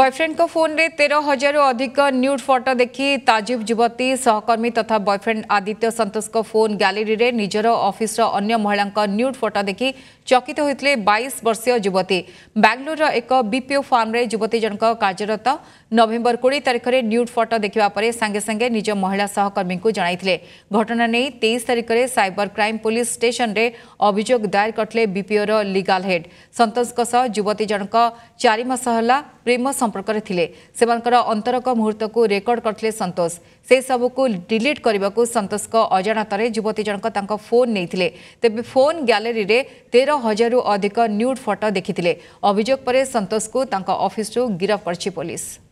boyfriend কা phone রে 13000 অধিক নিউড ফটো দেখি তাজিব যুবতী সহকর্মী তথা বয়ফ্রেন্ড আদিত্য সন্তোষ কা ফোন গ্যালারি রে নিজৰ অফিছৰ অন্য মহিলা কা নিউড ফটো দেখি চকিত হৈতে 22 বছৰীয়া যুবতী বেঙ্গালুৰৰ এক বিপিও ফার্ম ৰে যুবতীজন কা কাৰ্যৰত নৱেম্বৰ 20 তাৰিখে নিউড ফটো দেখিবা পাৰে সাংগে সাংগে নিজৰ মহিলা সহকৰ্মীক জনাইtile ঘটনা nei 23 তাৰিখে সাইবার crime পুলিছ ষ্টেচন ৰে অভিযোগ দায়ের কৰtile বিপিও ৰ লিগেল হেড সন্তোষ কা সহ যুবতীজন কা 4 মස সহলা প্ৰেম संपर्क से अंतरक मुहूर्त को रेकर्ड करते सतोष से सब कुछ डिलीट करने को सतोष अजाणत युवती जनक फोन नहीं तेज फोन ग्यालेरी तेरह हजार रु अधिक न्यूड फटो देखी अभोग पर सतोष को अफिश्रु गिरफ्त कर